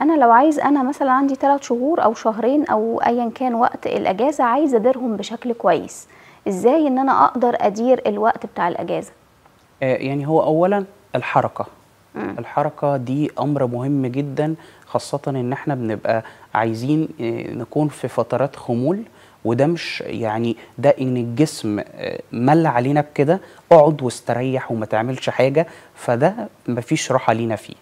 انا لو عايز انا مثلا عندي ثلاث شهور او شهرين او ايا كان وقت الاجازه عايز اديرهم بشكل كويس ازاي ان انا اقدر ادير الوقت بتاع الاجازه آه، يعني هو اولا الحركه مم. الحركه دي امر مهم جدا خاصه ان احنا بنبقى عايزين آه، نكون في فترات خمول وده مش يعني ده ان الجسم آه، مل علينا بكده اقعد واستريح وما تعملش حاجه فده مفيش راحه لينا فيه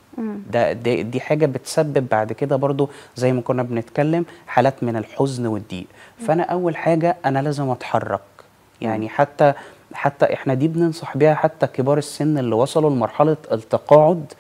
ده دي, دي حاجه بتسبب بعد كده برضو زي ما كنا بنتكلم حالات من الحزن والضيق فانا اول حاجه انا لازم اتحرك يعني حتى حتى احنا دي بننصح بيها حتى كبار السن اللي وصلوا لمرحله التقاعد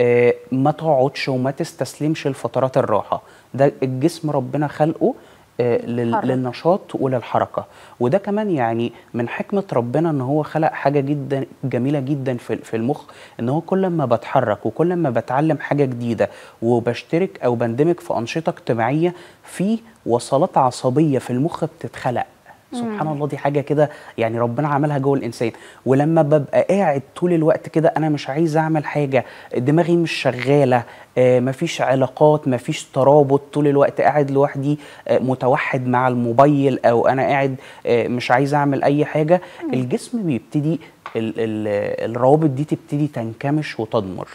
آه ما تقعدش وما تستسلمش لفترات الراحه ده الجسم ربنا خلقه آه، للنشاط وللحركه وده كمان يعني من حكمه ربنا ان هو خلق حاجه جدا جميله جدا في المخ ان هو كل ما بتحرك وكل ما بتعلم حاجه جديده وبشترك او بندمج في انشطه اجتماعيه في وصلات عصبيه في المخ بتتخلق سبحان الله دي حاجه كده يعني ربنا عملها جوه الانسان ولما ببقى قاعد طول الوقت كده انا مش عايز اعمل حاجه دماغي مش شغاله آه، مفيش علاقات مفيش ترابط طول الوقت قاعد لوحدي آه، متوحد مع الموبايل او انا قاعد آه، مش عايز اعمل اي حاجه الجسم بيبتدي الروابط دي تبتدي تنكمش وتضمر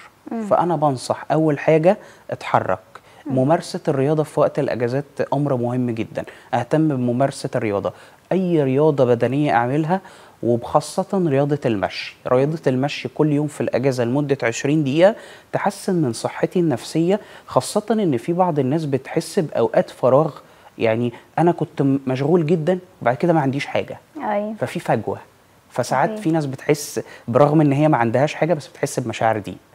فانا بنصح اول حاجه اتحرك ممارسه الرياضه في وقت الاجازات امر مهم جدا اهتم بممارسه الرياضه اي رياضه بدنيه اعملها وبخاصة رياضة المشي رياضة المشي كل يوم في الأجازة لمدة 20 دقيقة تحسن من صحتي النفسية خاصة إن في بعض الناس بتحس بأوقات فراغ يعني أنا كنت مشغول جدا وبعد كده ما عنديش حاجة أي. ففي فجوة فساعات أي. في ناس بتحس برغم إن هي ما عندهاش حاجة بس بتحس بمشاعر دي